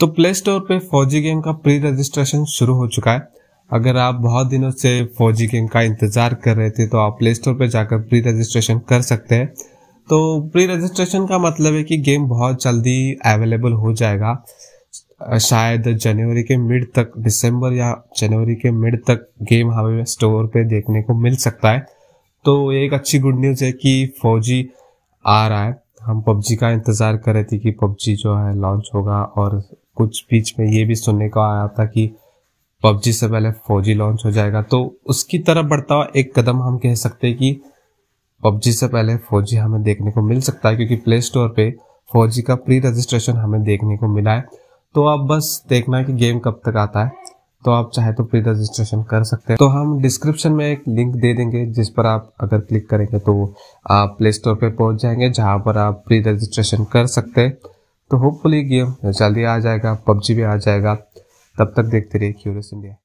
तो play store पे फौजी गेम का प्री रजिस्ट्रेशन शुरू हो चुका है अगर आप बहुत दिनों से फौजी गेम का इंतजार कर रहे थे तो आप प्ले स्टोर पे जाकर प्री रजिस्ट्रेशन कर सकते हैं तो प्री रजिस्ट्रेशन का मतलब है कि गेम बहुत जल्दी अवेलेबल हो जाएगा शायद जनवरी के मिड तक दिसंबर या जनवरी के मिड तक गेम हमें स्टोर पे देखने को मिल सकता है तो एक अच्छी गुड न्यूज़ है कि फौजी आ रहा है हम पबजी का इंतज़ार कर रहे थे कि पबजी जो है लॉन्च होगा और कुछ बीच में ये भी सुनने को आया था कि पबजी से पहले फौजी लॉन्च हो जाएगा तो उसकी तरफ बढ़ता हुआ एक कदम हम कह सकते हैं कि पबजी से पहले फौजी हमें देखने को मिल सकता है क्योंकि प्ले स्टोर पे फौजी का प्री रजिस्ट्रेशन हमें देखने को मिला है तो आप बस देखना है कि गेम कब तक आता है तो आप चाहे तो प्री रजिस्ट्रेशन कर सकते हैं तो हम डिस्क्रिप्शन में एक लिंक दे देंगे जिस पर आप अगर क्लिक करेंगे तो आप प्ले स्टोर पर पहुंच जाएंगे जहां पर आप प्री रजिस्ट्रेशन कर सकते हैं तो होपफुली गेम जल्दी आ जाएगा पबजी भी आ जाएगा तब तक देखते रहिए क्यूरियस इंडिया